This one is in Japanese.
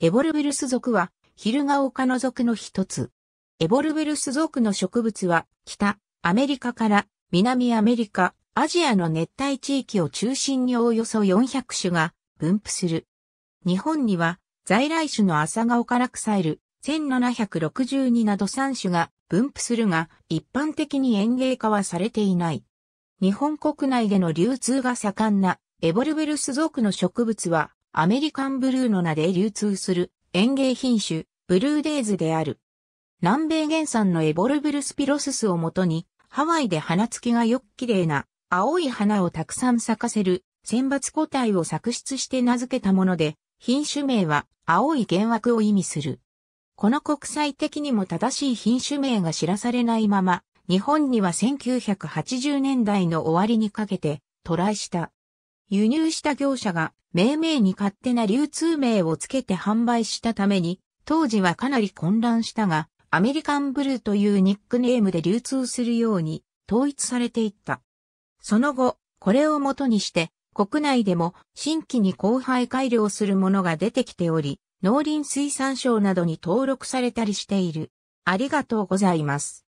エボルベルス属は、ヒルガオ科の属の一つ。エボルベルス属の植物は、北、アメリカから南アメリカ、アジアの熱帯地域を中心におよそ400種が分布する。日本には在来種の朝顔ラクサイル、1762など3種が分布するが一般的に園芸化はされていない。日本国内での流通が盛んなエボルベルス属の植物はアメリカンブルーの名で流通する園芸品種、ブルーデイズである。南米原産のエボルブルスピロススをもとに、ハワイで花付きがよく綺麗な青い花をたくさん咲かせる選抜個体を作出して名付けたもので、品種名は青い幻惑を意味する。この国際的にも正しい品種名が知らされないまま、日本には1980年代の終わりにかけて、トライした。輸入した業者が命名に勝手な流通名をつけて販売したために、当時はかなり混乱したが、アメリカンブルーというニックネームで流通するように統一されていった。その後、これをもとにして、国内でも新規に交配改良するものが出てきており、農林水産省などに登録されたりしている。ありがとうございます。